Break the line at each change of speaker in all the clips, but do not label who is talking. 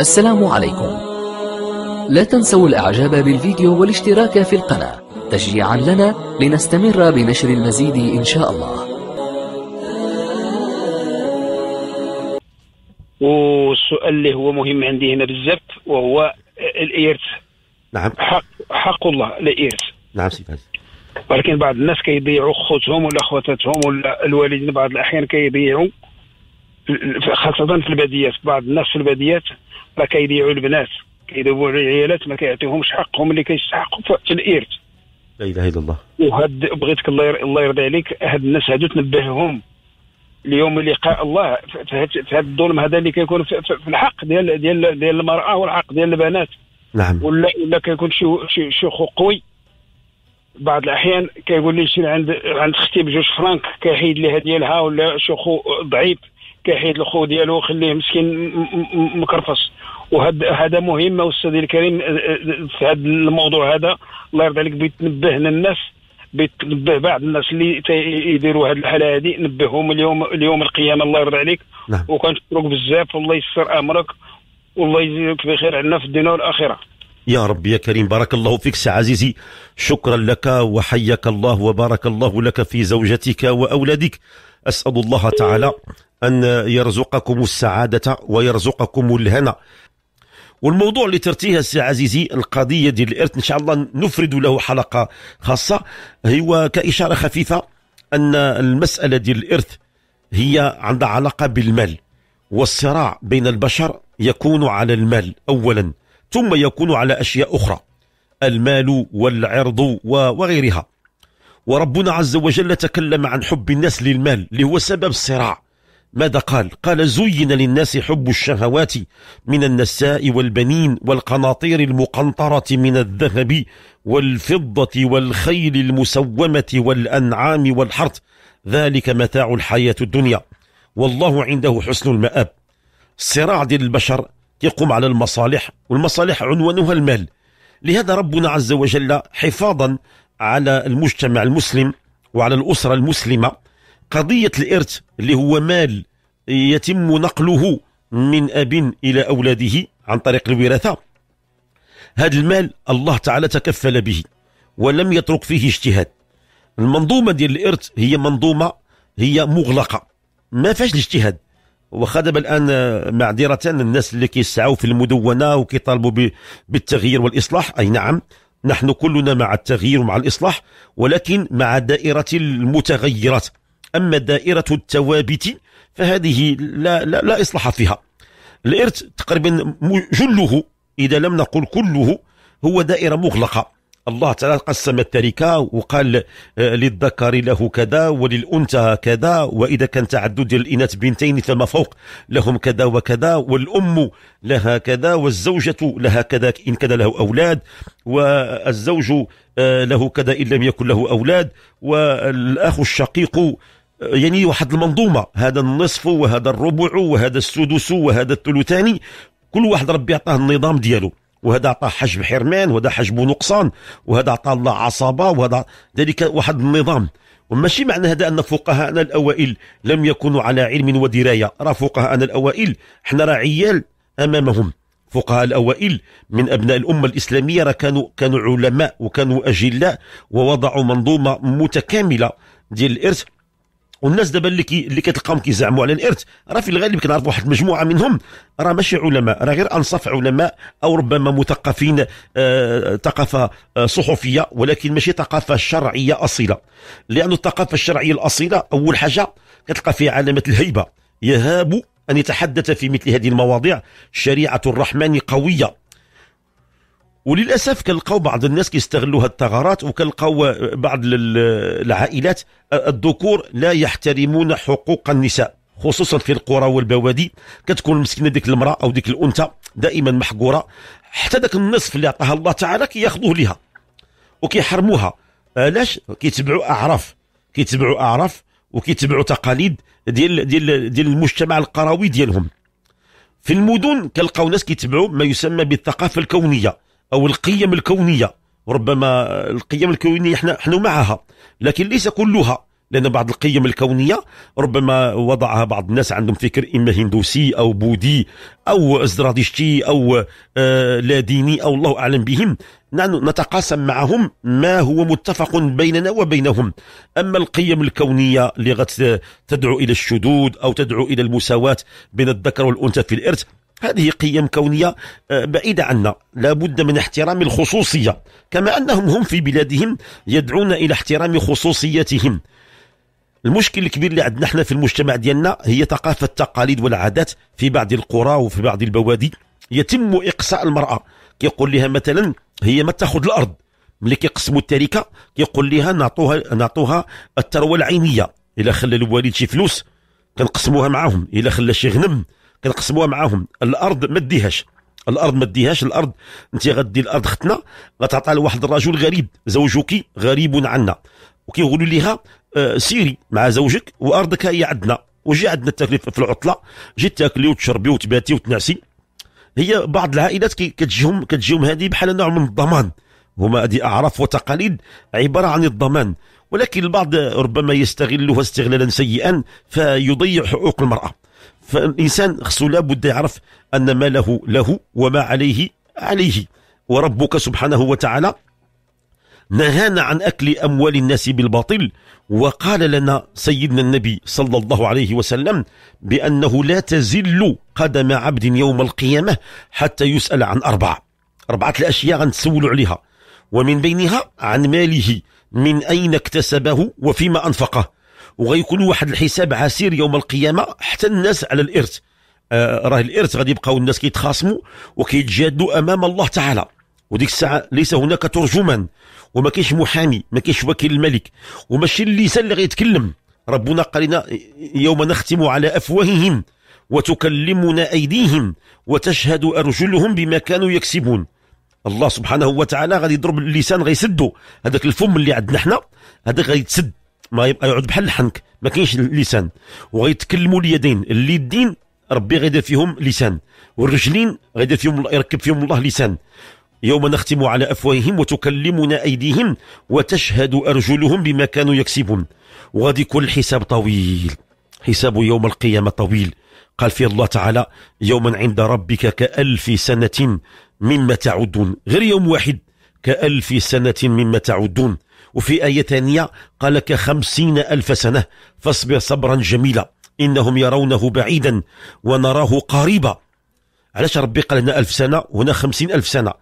السلام عليكم لا تنسوا الاعجاب بالفيديو والاشتراك في القناة تشجيعا لنا لنستمر بنشر المزيد ان شاء الله والسؤال اللي هو مهم عندي هنا بزاف وهو الارث نعم حق حق الله الارث نعم سي ولكن بعض الناس كيضيعوا خوتهم ولا خواتاتهم ولا الوالدين بعض الاحيان كيضيعوا خاصة في الباديات بعض الناس في الباديات راه كيبيعوا البنات كيدوبوا على العيالات ما كيعطيهمش حقهم اللي كيستحقوا في الارث لا اله الا الله وهاد بغيتك الله يرضي عليك هاد الناس هادو تنبههم ليوم لقاء الله في هاد الظلم هذا اللي كيكون في, في الحق ديال ديال ديال المراه والحق ديال البنات نعم ولا ولا كيكون شي شي, شي خوي بعض الاحيان كيقول لي شي عند عند اختي بجوج فرانك كيحيد لها ديالها ولا شي ضعيف كيحيد الخو ديالو خليه مسكين مكرفص وهذا مهم استاذي الكريم آه، آه، في هذا الموضوع هذا الله يرضي عليك بيتنبه الناس بتنبه بعض الناس اللي يديروا هذه الحاله هذه نبههم اليوم اليوم القيامه الله يرضي عليك نعم. وكنشكرك بزاف والله ييسر امرك والله يجزيك بخير عنا في الدنيا والاخره
يا رب يا كريم بارك الله فيك سي عزيزي شكرا لك وحياك الله وبارك الله لك في زوجتك واولادك اسال الله تعالى أن يرزقكم السعادة ويرزقكم الهنا والموضوع اللي ترتيه السي عزيزي القضية ديال الإرث إن شاء الله نفرد له حلقة خاصة هو كإشارة خفيفة أن المسألة ديال الإرث هي عندها علاقة بالمال والصراع بين البشر يكون على المال أولا ثم يكون على أشياء أخرى المال والعرض وغيرها وربنا عز وجل تكلم عن حب الناس للمال اللي هو سبب الصراع ماذا قال قال زين للناس حب الشهوات من النساء والبنين والقناطير المقنطرة من الذهب والفضة والخيل المسومة والأنعام والحرث ذلك متاع الحياة الدنيا والله عنده حسن المآب الصراع ديال البشر يقوم على المصالح والمصالح عنوانها المال لهذا ربنا عز وجل حفاظا على المجتمع المسلم وعلى الأسرة المسلمة قضية الإرث اللي هو مال يتم نقله من أب إلى أولاده عن طريق الوراثة هذا المال الله تعالى تكفل به ولم يترك فيه اجتهاد المنظومة ديال الإرث هي منظومة هي مغلقة ما فيهاش الاجتهاد وخدم دابا الان معذره الناس اللي كيسعوا في المدونه وكيطالبوا بالتغيير والاصلاح اي نعم نحن كلنا مع التغيير ومع الاصلاح ولكن مع دائره المتغيرات أما دائرة التوابت فهذه لا, لا, لا إصلاح فيها الإرث تقريبا جله إذا لم نقل كله هو دائرة مغلقة الله تعالى قسم التركة وقال آه، للذكر له كذا وللأنثى كذا وإذا كان تعدد الإناث بنتين فما فوق لهم كذا وكذا والأم لها كذا والزوجة لها كذا إن كان له أولاد والزوج آه، له كذا إن لم يكن له أولاد والأخ الشقيق يعني واحد المنظومة هذا النصف وهذا الربع وهذا السدس وهذا الثلثاني كل واحد ربي عطاه النظام ديالو وهذا عطاه حجب حرمان وهذا حجب نقصان وهذا عطاه الله عصابة وهذا ذلك واحد النظام وماشي معنى هذا ان فقهاءنا الاوائل لم يكونوا على علم ودرايه راه فقهاءنا الاوائل حنا راه عيال امامهم فقهاء الاوائل من ابناء الامه الاسلاميه راه كانوا كانوا علماء وكانوا اجلاء ووضعوا منظومه متكامله ديال الارث والناس دابا اللي كي اللي كتلقاهم كيزعموا على الارث راه في الغالب كنعرف واحد المجموعه منهم راه ماشي علماء راه غير انصاف علماء او ربما مثقفين آه، ثقافه آه صحفيه ولكن ماشي ثقافه شرعيه اصيله لان الثقافه الشرعيه الاصيله اول حاجه كتلقى فيها علامه الهيبه يهاب ان يتحدث في مثل هذه المواضيع شريعه الرحمن قويه وللاسف كنلقاو بعض الناس كيستغلوا هاد الثغرات وكنلقاو بعض العائلات الذكور لا يحترمون حقوق النساء خصوصا في القرى والبوادي كتكون مسكينه ديك المراه او ديك الانثى دائما محقوره حتى ذاك النصف اللي عطاها الله تعالى كياخذوه لها وكيحرموها علاش كيتبعوا اعراف كيتبعوا اعراف وكيتبعوا تقاليد ديال ديال ديال المجتمع القروي ديالهم في المدن كنلقاو ناس كيتبعوا ما يسمى بالثقافه الكونيه او القيم الكونيه ربما القيم الكونيه احنا نحن معها لكن ليس كلها لان بعض القيم الكونيه ربما وضعها بعض الناس عندهم فكر اما هندوسي او بوذي او ازرادشتي او آه، لا ديني او الله اعلم بهم نحن نتقاسم معهم ما هو متفق بيننا وبينهم اما القيم الكونيه اللي تدعو الى الشذوذ او تدعو الى المساواه بين الذكر والانثى في الارث هذه قيم كونية آه، بعيدة عنا لا بد من احترام الخصوصية كما أنهم هم في بلادهم يدعون إلى احترام خصوصيتهم المشكل الكبير اللي عندنا احنا في المجتمع ديالنا هي ثقافة التقاليد والعادات في بعض القرى وفي بعض البوادي يتم إقصاء المرأة كيقول لها مثلا هي ما تاخذ الأرض ملي كيقسموا التركة كيقول لها نعطوها نعطوها الثروة العينية إلا خلى الوالد شي فلوس كنقسموها معاهم إلا خلى شي غنم كنقسموها معاهم الارض ما ديهاش الارض ما ديهاش الارض انت غدي الارض ختنا غتعطيها لواحد الرجل غريب زوجك غريب عنا وكيقولوا ليها آه، سيري مع زوجك وارضك هي عندنا وجي عندنا تاكلي في العطله جي تاكلي وتشربي وتباتي وتنعسي هي بعض العائلات كتجيهم كتجيهم هذه بحال نوع من الضمان هما هذه اعراف وتقاليد عباره عن الضمان ولكن البعض ربما يستغلها استغلالا سيئا فيضيع حقوق المراه فالانسان خصو لابد يعرف ان ما له له وما عليه عليه وربك سبحانه وتعالى نهانا عن اكل اموال الناس بالباطل وقال لنا سيدنا النبي صلى الله عليه وسلم بانه لا تزل قدم عبد يوم القيامه حتى يسال عن اربعه اربعه الاشياء غنتسولوا عليها ومن بينها عن ماله من اين اكتسبه وفيما انفقه وغيكون واحد الحساب عسير يوم القيامه حتى الناس على الارث آه راه الارث غادي يبقاو الناس كيتخاصموا وكيتجادلوا امام الله تعالى وديك الساعه ليس هناك ترجمان وما كاينش محامي ما كاينش وكيل الملك وماشي اللسان اللي غيتكلم ربنا قال لنا يوم نختم على افواههم وتكلمنا ايديهم وتشهد ارجلهم بما كانوا يكسبون الله سبحانه وتعالى غادي يضرب اللسان غيسدو هذاك الفم اللي عندنا حنا هذاك غيتسد ما يبقى يعود بحال الحنك ما كاينش اللسان وغيتكلموا اليدين اليدين ربي غيدير فيهم لسان والرجلين غيدير فيهم يركب فيهم الله لسان يوم نختم على افواههم وتكلمنا ايديهم وتشهد ارجلهم بما كانوا يكسبون وغادي يكون الحساب طويل حساب يوم القيامه طويل قال فيه الله تعالى يوما عند ربك كالف سنه مما تعدون غير يوم واحد كالف سنه مما تعدون وفي آية ثانية قال لك خمسين ألف سنة فاصبر صبرا جميلا إنهم يرونه بعيدا ونراه قريبا علاش ربي قال هنا ألف سنة وهنا خمسين ألف سنة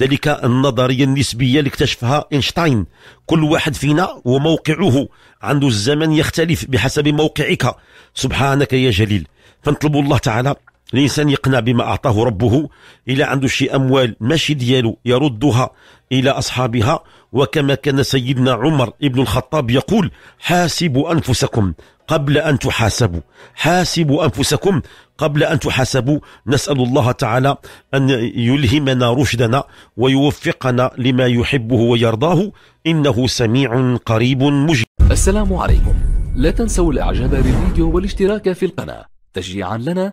ذلك النظرية النسبية اللي اكتشفها اينشتاين كل واحد فينا وموقعه عنده الزمن يختلف بحسب موقعك سبحانك يا جليل فنطلب الله تعالى الانسان يقنع بما اعطاه ربه الى عنده شي اموال ماشي ديالو يردها الى اصحابها وكما كان سيدنا عمر ابن الخطاب يقول حاسبوا انفسكم قبل ان تحاسبوا حاسبوا انفسكم قبل ان تحاسبوا نسال الله تعالى ان يلهمنا رشدنا ويوفقنا لما يحبه ويرضاه انه سميع قريب مجيب السلام عليكم لا تنسوا
الاعجاب بالفيديو والاشتراك في القناه تشجيعا لنا